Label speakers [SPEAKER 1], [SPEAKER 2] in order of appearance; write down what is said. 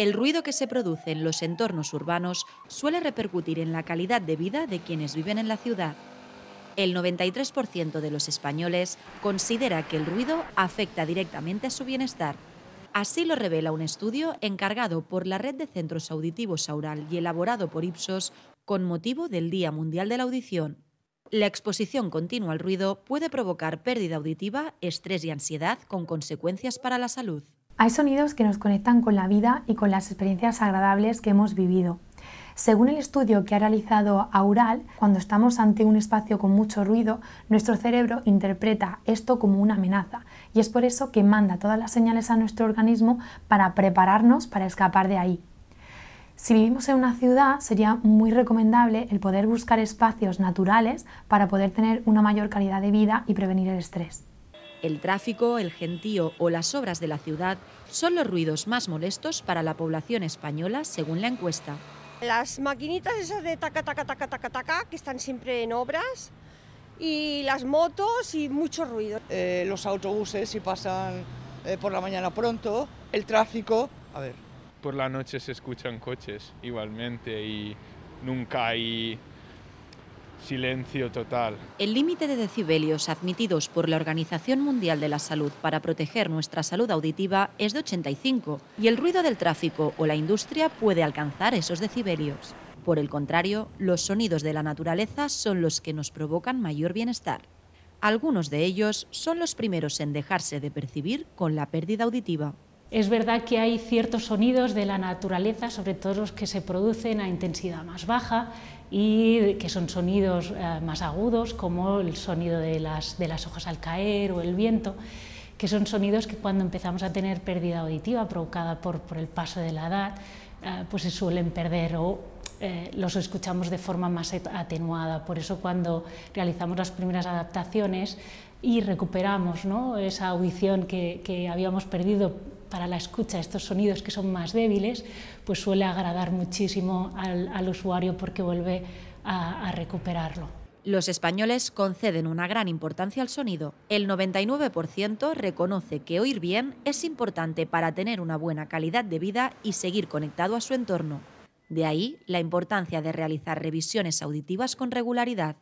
[SPEAKER 1] el ruido que se produce en los entornos urbanos suele repercutir en la calidad de vida de quienes viven en la ciudad. El 93% de los españoles considera que el ruido afecta directamente a su bienestar. Así lo revela un estudio encargado por la Red de Centros Auditivos Aural y elaborado por Ipsos con motivo del Día Mundial de la Audición. La exposición continua al ruido puede provocar pérdida auditiva, estrés y ansiedad con consecuencias para la salud.
[SPEAKER 2] Hay sonidos que nos conectan con la vida y con las experiencias agradables que hemos vivido. Según el estudio que ha realizado Aural, cuando estamos ante un espacio con mucho ruido, nuestro cerebro interpreta esto como una amenaza y es por eso que manda todas las señales a nuestro organismo para prepararnos para escapar de ahí. Si vivimos en una ciudad, sería muy recomendable el poder buscar espacios naturales para poder tener una mayor calidad de vida y prevenir el estrés.
[SPEAKER 1] El tráfico, el gentío o las obras de la ciudad son los ruidos más molestos para la población española, según la encuesta. Las maquinitas esas de taca, taca, taca, taca, taca, que están siempre en obras, y las motos y mucho ruido. Eh, los autobuses si pasan eh, por la mañana pronto, el tráfico,
[SPEAKER 2] a ver. Por la noche se escuchan coches igualmente y nunca hay Silencio total.
[SPEAKER 1] El límite de decibelios admitidos por la Organización Mundial de la Salud para proteger nuestra salud auditiva es de 85 y el ruido del tráfico o la industria puede alcanzar esos decibelios. Por el contrario, los sonidos de la naturaleza son los que nos provocan mayor bienestar. Algunos de ellos son los primeros en dejarse de percibir con la pérdida auditiva. Es verdad que hay ciertos sonidos
[SPEAKER 3] de la naturaleza, sobre todo los que se producen a intensidad más baja y que son sonidos eh, más agudos, como el sonido de las, hojas al caer o el viento, que son sonidos que cuando empezamos a tener pérdida auditiva provocada por, el paso de la edad, eh, pues se suelen perder o eh, los escuchamos de forma más atenuada. Por eso cuando realizamos las primeras adaptaciones y recuperamos esa audición que habíamos perdido para la escucha, estos sonidos que son más débiles, pues suele agradar muchísimo al, usuario porque vuelve a
[SPEAKER 1] recuperarlo. Los españoles conceden una gran importancia al sonido. El 99% reconoce que oír bien es importante para tener una buena calidad de vida y seguir conectado a su entorno. De ahí la importancia de realizar revisiones auditivas con regularidad.